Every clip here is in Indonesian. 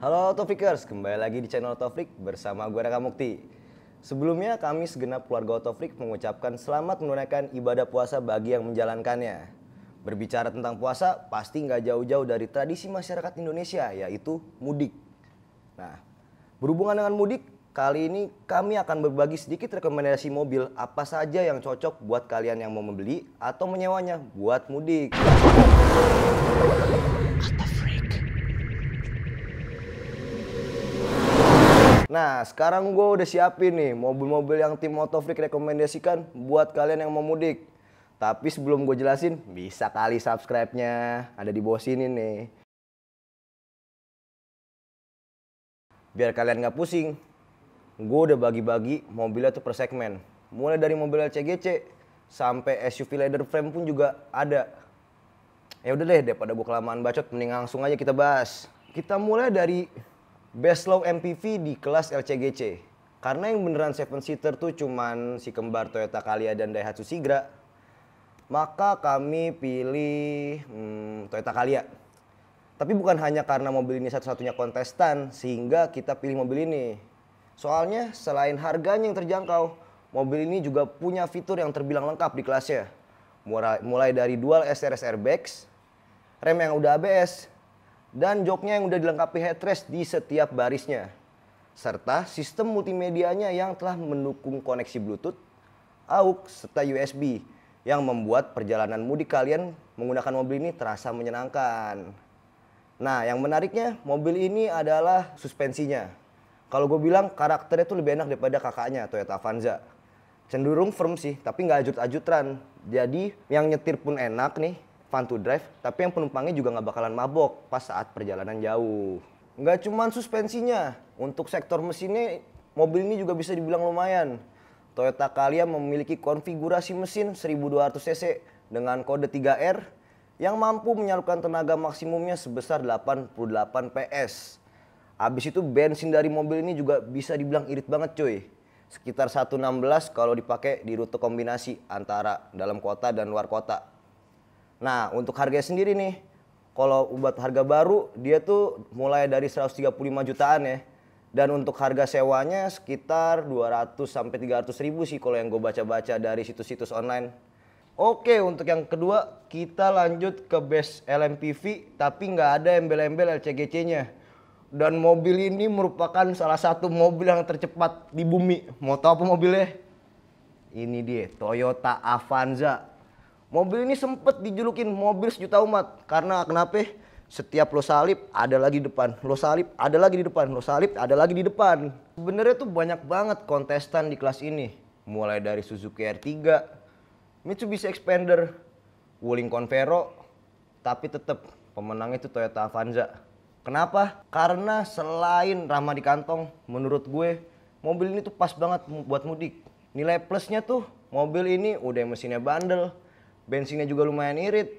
Halo Taufikers, kembali lagi di channel Taufik bersama gue Raka Mukti. Sebelumnya kami segenap keluarga Taufik mengucapkan selamat menunaikan ibadah puasa bagi yang menjalankannya. Berbicara tentang puasa, pasti nggak jauh-jauh dari tradisi masyarakat Indonesia, yaitu mudik. Nah, berhubungan dengan mudik, kali ini kami akan berbagi sedikit rekomendasi mobil apa saja yang cocok buat kalian yang mau membeli atau menyewanya buat mudik. Nah, sekarang gue udah siapin nih mobil-mobil yang tim Motofreak rekomendasikan buat kalian yang mau mudik. Tapi sebelum gue jelasin, bisa kali subscribe-nya. Ada di bawah sini nih. Biar kalian nggak pusing, gue udah bagi-bagi mobilnya tuh per segmen. Mulai dari mobil LCGC sampai SUV leather frame pun juga ada. Ya udah deh, daripada gue kelamaan bacot, mending langsung aja kita bahas. Kita mulai dari best low MPV di kelas LCGC. Karena yang beneran seven seater tuh cuman si kembar Toyota Calya dan Daihatsu Sigra. Maka kami pilih hmm, Toyota Calya. Tapi bukan hanya karena mobil ini satu-satunya kontestan sehingga kita pilih mobil ini. Soalnya selain harganya yang terjangkau, mobil ini juga punya fitur yang terbilang lengkap di kelasnya. Mulai dari dual SRS airbags, rem yang udah ABS, dan joknya yang udah dilengkapi headrest di setiap barisnya. Serta sistem multimedianya yang telah mendukung koneksi Bluetooth, AUX, serta USB yang membuat perjalanan mudik kalian menggunakan mobil ini terasa menyenangkan. Nah, yang menariknya mobil ini adalah suspensinya. Kalau gue bilang karakternya tuh lebih enak daripada kakaknya Toyota Avanza. Cenderung firm sih, tapi nggak ajut-ajutran. Jadi yang nyetir pun enak nih, fun to drive, tapi yang penumpangnya juga nggak bakalan mabok pas saat perjalanan jauh. Nggak cuma suspensinya, untuk sektor mesinnya mobil ini juga bisa dibilang lumayan. Toyota Calya memiliki konfigurasi mesin 1200 cc dengan kode 3R yang mampu menyalurkan tenaga maksimumnya sebesar 88 PS. Habis itu bensin dari mobil ini juga bisa dibilang irit banget cuy. Sekitar 116 kalau dipakai di rute kombinasi antara dalam kota dan luar kota. Nah, untuk harganya sendiri nih, kalau buat harga baru dia tuh mulai dari 135 jutaan ya. Dan untuk harga sewanya sekitar 200 sampai 300 ribu sih kalau yang gue baca-baca dari situs-situs online. Oke, untuk yang kedua kita lanjut ke base LMPV tapi nggak ada embel-embel LCGC-nya. Dan mobil ini merupakan salah satu mobil yang tercepat di bumi. Mau tahu apa mobilnya? Ini dia, Toyota Avanza Mobil ini sempat dijulukin mobil sejuta umat karena kenapa? Setiap lo salib ada lagi di depan, lo salib ada lagi di depan, lo salib ada lagi di depan. Sebenarnya tuh banyak banget kontestan di kelas ini, mulai dari Suzuki R3, Mitsubishi Expander, Wuling Convero, tapi tetap pemenangnya itu Toyota Avanza. Kenapa? Karena selain ramah di kantong, menurut gue mobil ini tuh pas banget buat mudik. Nilai plusnya tuh mobil ini udah mesinnya bandel, bensinnya juga lumayan irit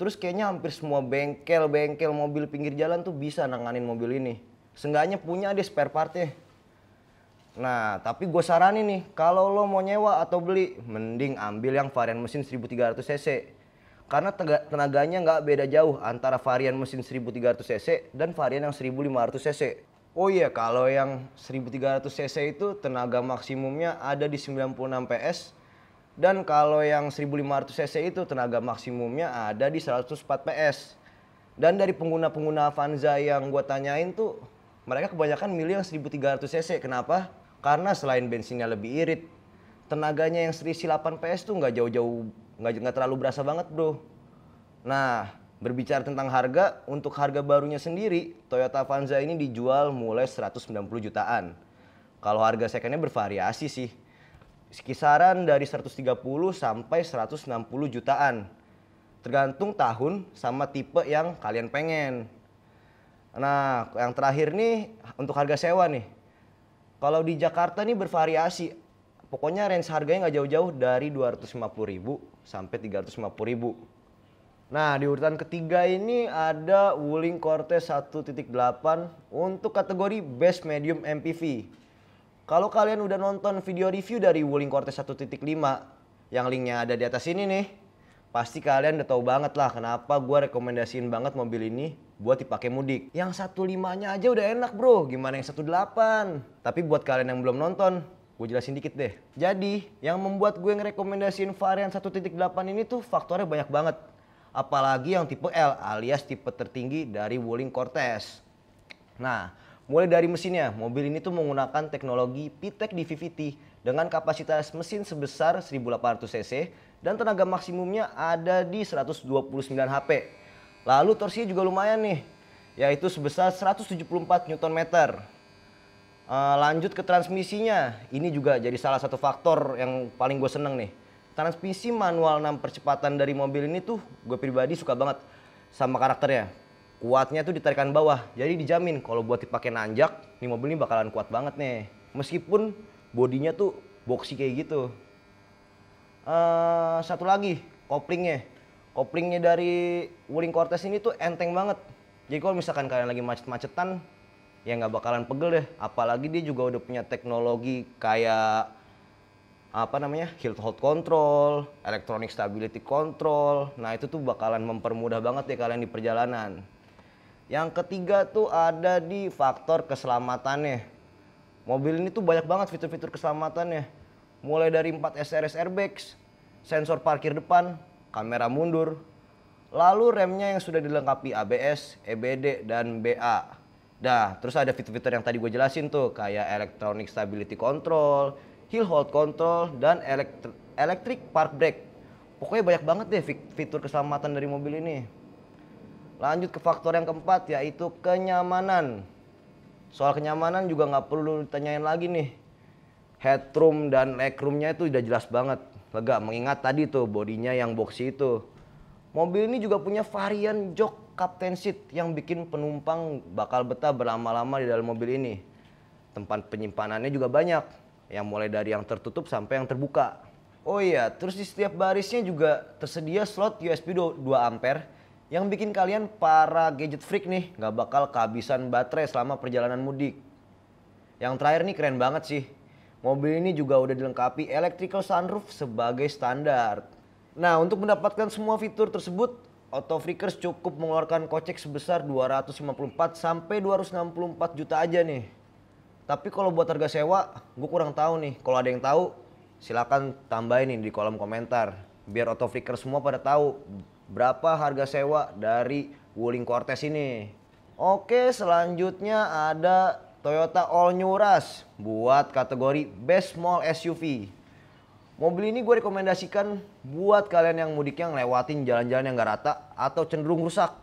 terus kayaknya hampir semua bengkel bengkel mobil pinggir jalan tuh bisa nanganin mobil ini seenggaknya punya deh spare partnya Nah, tapi gue saranin nih, kalau lo mau nyewa atau beli, mending ambil yang varian mesin 1300 cc. Karena tenaganya nggak beda jauh antara varian mesin 1300 cc dan varian yang 1500 cc. Oh iya, kalau yang 1300 cc itu tenaga maksimumnya ada di 96 PS dan kalau yang 1500 cc itu tenaga maksimumnya ada di 104 PS. Dan dari pengguna-pengguna Avanza yang gue tanyain tuh, mereka kebanyakan milih yang 1300 cc. Kenapa? Karena selain bensinnya lebih irit, tenaganya yang serisi 8 PS tuh nggak jauh-jauh, nggak terlalu berasa banget bro. Nah, Berbicara tentang harga, untuk harga barunya sendiri, Toyota Avanza ini dijual mulai 190 jutaan. Kalau harga secondnya bervariasi sih, kisaran dari 130 sampai 160 jutaan. Tergantung tahun sama tipe yang kalian pengen. Nah, yang terakhir nih untuk harga sewa nih. Kalau di Jakarta nih bervariasi. Pokoknya range harganya nggak jauh-jauh dari 250.000 sampai 350.000. Nah, di urutan ketiga ini ada Wuling Cortez 1.8 untuk kategori best medium MPV. Kalau kalian udah nonton video review dari Wuling Cortez 1.5 yang linknya ada di atas ini nih, pasti kalian udah tahu banget lah kenapa gue rekomendasiin banget mobil ini buat dipakai mudik. Yang 1.5-nya aja udah enak bro, gimana yang 1.8? Tapi buat kalian yang belum nonton, gue jelasin dikit deh. Jadi, yang membuat gue ngerekomendasiin varian 1.8 ini tuh faktornya banyak banget. Apalagi yang tipe L alias tipe tertinggi dari Wuling Cortez. Nah, Mulai dari mesinnya, mobil ini tuh menggunakan teknologi Pitek DVVT dengan kapasitas mesin sebesar 1800 cc dan tenaga maksimumnya ada di 129 HP. Lalu torsinya juga lumayan nih, yaitu sebesar 174 Nm. Eh, lanjut ke transmisinya, ini juga jadi salah satu faktor yang paling gue seneng nih. Transmisi manual 6 percepatan dari mobil ini tuh gue pribadi suka banget sama karakternya kuatnya tuh ditarikan bawah. Jadi dijamin kalau buat dipakai nanjak, nih mobil ini bakalan kuat banget nih. Meskipun bodinya tuh boxy kayak gitu. Uh, satu lagi, koplingnya. Koplingnya dari Wuling Cortez ini tuh enteng banget. Jadi kalau misalkan kalian lagi macet-macetan, ya nggak bakalan pegel deh. Apalagi dia juga udah punya teknologi kayak apa namanya hill hold control, electronic stability control. Nah itu tuh bakalan mempermudah banget ya kalian di perjalanan. Yang ketiga tuh ada di faktor keselamatannya. Mobil ini tuh banyak banget fitur-fitur keselamatannya. Mulai dari 4 SRS airbags, sensor parkir depan, kamera mundur, lalu remnya yang sudah dilengkapi ABS, EBD, dan BA. Dah, terus ada fitur-fitur yang tadi gue jelasin tuh, kayak electronic stability control, hill hold control, dan electric park brake. Pokoknya banyak banget deh fitur keselamatan dari mobil ini. Lanjut ke faktor yang keempat yaitu kenyamanan. Soal kenyamanan juga nggak perlu ditanyain lagi nih. Headroom dan legroomnya itu udah jelas banget. Lega mengingat tadi tuh bodinya yang boxy itu. Mobil ini juga punya varian jok captain seat yang bikin penumpang bakal betah berlama-lama di dalam mobil ini. Tempat penyimpanannya juga banyak, yang mulai dari yang tertutup sampai yang terbuka. Oh iya, terus di setiap barisnya juga tersedia slot USB 2 ampere yang bikin kalian para gadget freak nih nggak bakal kehabisan baterai selama perjalanan mudik. Yang terakhir nih keren banget sih. Mobil ini juga udah dilengkapi electrical sunroof sebagai standar. Nah, untuk mendapatkan semua fitur tersebut, Auto Freakers cukup mengeluarkan kocek sebesar 254 sampai 264 juta aja nih. Tapi kalau buat harga sewa, gue kurang tahu nih. Kalau ada yang tahu, silakan tambahin nih di kolom komentar biar Auto Freakers semua pada tahu berapa harga sewa dari Wuling Cortez ini. Oke, selanjutnya ada Toyota All New Rush buat kategori Best Small SUV. Mobil ini gue rekomendasikan buat kalian yang mudiknya lewatin jalan-jalan yang gak rata atau cenderung rusak.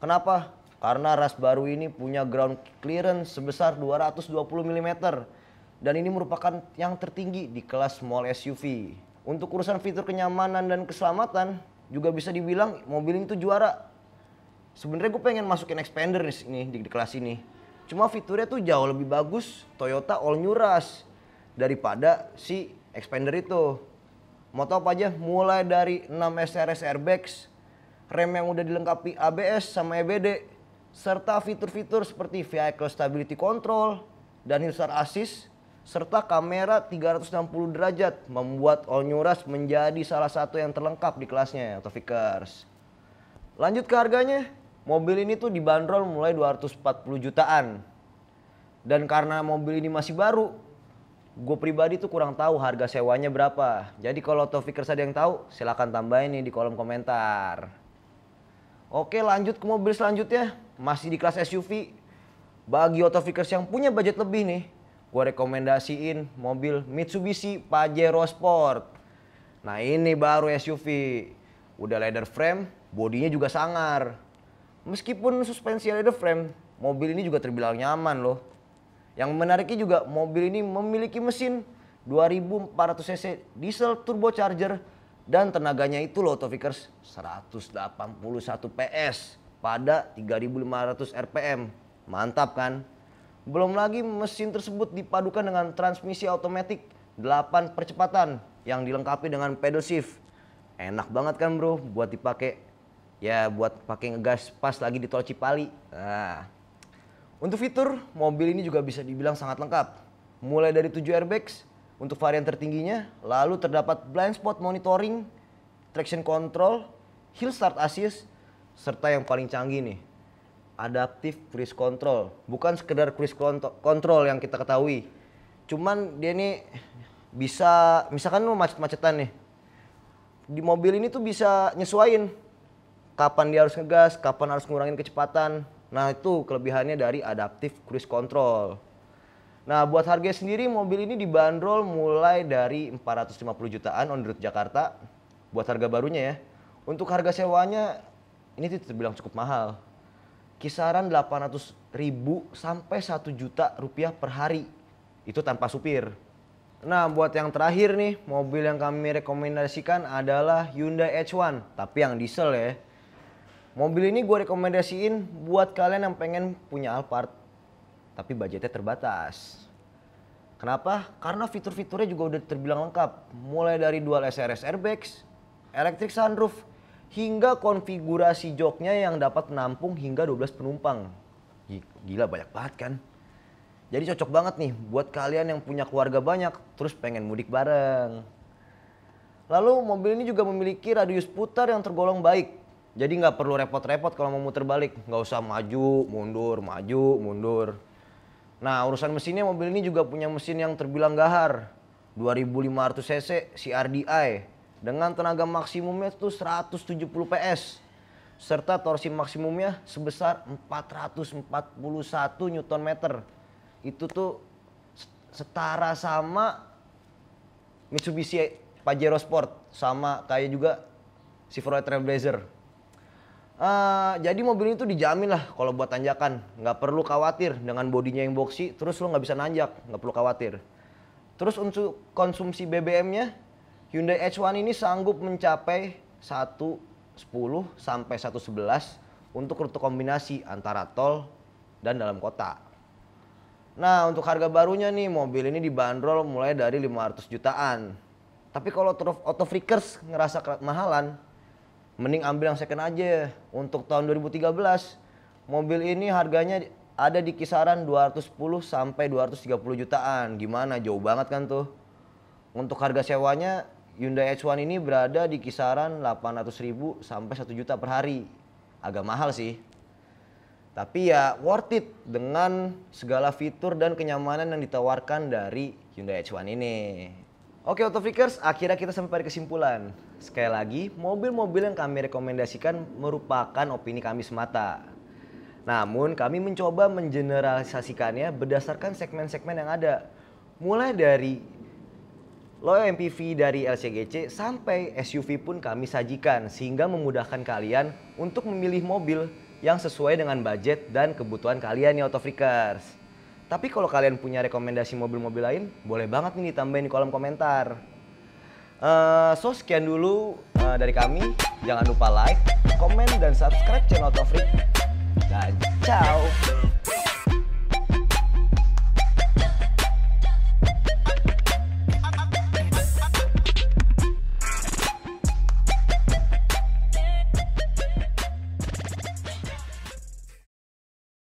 Kenapa? Karena Rush baru ini punya ground clearance sebesar 220 mm. Dan ini merupakan yang tertinggi di kelas small SUV. Untuk urusan fitur kenyamanan dan keselamatan, juga bisa dibilang mobil ini tuh juara. Sebenarnya gue pengen masukin expander nih sini di, di kelas ini. Cuma fiturnya tuh jauh lebih bagus Toyota All New Rush daripada si expander itu. Mau tau apa aja? Mulai dari 6 SRS airbags, rem yang udah dilengkapi ABS sama EBD, serta fitur-fitur seperti Vehicle Stability Control dan Hill start Assist serta kamera 360 derajat membuat Onyuras menjadi salah satu yang terlengkap di kelasnya atau Vickers. Lanjut ke harganya, mobil ini tuh dibanderol mulai 240 jutaan. Dan karena mobil ini masih baru, gue pribadi tuh kurang tahu harga sewanya berapa. Jadi kalau Tofikers ada yang tahu, silahkan tambahin nih di kolom komentar. Oke lanjut ke mobil selanjutnya, masih di kelas SUV. Bagi Otofikers yang punya budget lebih nih, gue rekomendasiin mobil Mitsubishi Pajero Sport. Nah ini baru SUV, udah leather frame, bodinya juga sangar. Meskipun suspensi leather frame, mobil ini juga terbilang nyaman loh. Yang menariknya juga mobil ini memiliki mesin 2400 cc diesel turbocharger dan tenaganya itu loh Tofikers 181 PS pada 3500 RPM. Mantap kan? Belum lagi mesin tersebut dipadukan dengan transmisi otomatis 8 percepatan yang dilengkapi dengan pedal shift. Enak banget kan bro buat dipakai ya buat pakai ngegas pas lagi di tol Cipali. Nah. Untuk fitur, mobil ini juga bisa dibilang sangat lengkap. Mulai dari 7 airbags untuk varian tertingginya, lalu terdapat blind spot monitoring, traction control, hill start assist, serta yang paling canggih nih, adaptive cruise control. Bukan sekedar cruise control yang kita ketahui. Cuman dia ini bisa misalkan lu macet-macetan nih. Di mobil ini tuh bisa nyesuain kapan dia harus ngegas, kapan harus ngurangin kecepatan. Nah, itu kelebihannya dari adaptive cruise control. Nah, buat harga sendiri mobil ini dibanderol mulai dari 450 jutaan on road Jakarta buat harga barunya ya. Untuk harga sewanya ini tuh terbilang cukup mahal kisaran 800 ribu sampai 1 juta rupiah per hari. Itu tanpa supir. Nah, buat yang terakhir nih, mobil yang kami rekomendasikan adalah Hyundai H1, tapi yang diesel ya. Mobil ini gue rekomendasiin buat kalian yang pengen punya Alphard, tapi budgetnya terbatas. Kenapa? Karena fitur-fiturnya juga udah terbilang lengkap. Mulai dari dual SRS airbags, electric sunroof, hingga konfigurasi joknya yang dapat menampung hingga 12 penumpang. Gila banyak banget kan? Jadi cocok banget nih buat kalian yang punya keluarga banyak terus pengen mudik bareng. Lalu mobil ini juga memiliki radius putar yang tergolong baik. Jadi nggak perlu repot-repot kalau mau muter balik. Nggak usah maju, mundur, maju, mundur. Nah urusan mesinnya mobil ini juga punya mesin yang terbilang gahar. 2500 cc CRDI dengan tenaga maksimumnya itu 170 PS serta torsi maksimumnya sebesar 441 Newton meter. Itu tuh setara sama Mitsubishi Pajero Sport sama kayak juga Chevrolet Trailblazer. Uh, jadi mobil itu dijamin lah kalau buat tanjakan, nggak perlu khawatir dengan bodinya yang boxy, terus lo nggak bisa nanjak, nggak perlu khawatir. Terus untuk konsumsi BBM-nya Hyundai H1 ini sanggup mencapai 110 sampai 111 untuk rute kombinasi antara tol dan dalam kota. Nah, untuk harga barunya nih mobil ini dibanderol mulai dari 500 jutaan. Tapi kalau auto freakers ngerasa mahalan, mending ambil yang second aja. Untuk tahun 2013, mobil ini harganya ada di kisaran 210 sampai 230 jutaan. Gimana? Jauh banget kan tuh. Untuk harga sewanya Hyundai H1 ini berada di kisaran 800 ribu sampai 1 juta per hari. Agak mahal sih. Tapi ya worth it dengan segala fitur dan kenyamanan yang ditawarkan dari Hyundai H1 ini. Oke Auto Freakers, akhirnya kita sampai di kesimpulan. Sekali lagi, mobil-mobil yang kami rekomendasikan merupakan opini kami semata. Namun kami mencoba mengeneralisasikannya berdasarkan segmen-segmen yang ada. Mulai dari Low MPV dari LCGC sampai SUV pun kami sajikan sehingga memudahkan kalian untuk memilih mobil yang sesuai dengan budget dan kebutuhan kalian ya Autofreakers. Tapi kalau kalian punya rekomendasi mobil-mobil lain, boleh banget nih ditambahin di kolom komentar. Uh, so sekian dulu uh, dari kami. Jangan lupa like, comment, dan subscribe channel Autofreak. Dan ciao!